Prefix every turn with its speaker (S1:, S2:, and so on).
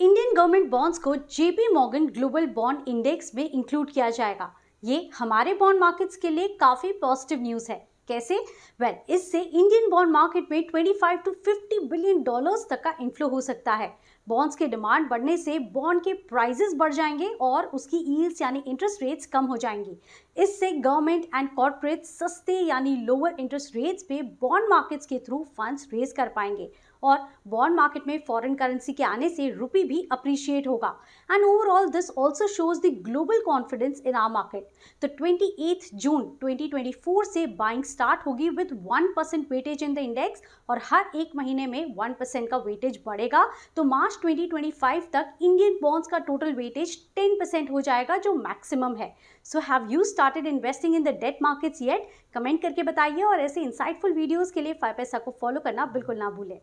S1: Indian government bonds को JP Morgan global bond index में include किया जाएगा ये हमारे बॉन्ड मार्केट्स के लिए काफ़ी पॉजिटिव न्यूज़ है कैसे वेल well, इससे इंडियन बॉन्ड मार्केट में 25 टू 50 बिलियन डॉलर्स तक का इन्फ्लो हो सकता है बॉन्ड्स के डिमांड बढ़ने से बॉन्ड के प्राइजेस बढ़ जाएंगे और उसकी ईल्स यानी इंटरेस्ट रेट्स कम हो जाएंगी इससे गवर्नमेंट एंड कॉरपोरेट सस्ते यानी लोअर इंटरेस्ट रेट्स पे बॉन्ड मार्केट्स के थ्रू फंड्स रेज कर पाएंगे और बॉन्ड मार्केट में फॉरेन करेंसी के आने से रुपी भी अप्रिशिएट होगा and overall this also shows the global confidence in our market तो ट्वेंटी जून 2024 से बाइंग स्टार्ट होगी with one percent weightage in the index और हर एक महीने में वन परसेंट का वेटेज बढ़ेगा तो मार्च 2025 तक इंडियन बॉन्ड्स का टोटल वेटेज 10 परसेंट हो जाएगा जो मैक्सिमम है so have you started investing in the debt markets yet comment करके बताइए और ऐसे इंसाइटफुल वीडियोज़ के लिए फाइव पैसा को फॉलो करना बिल्कुल ना भूलें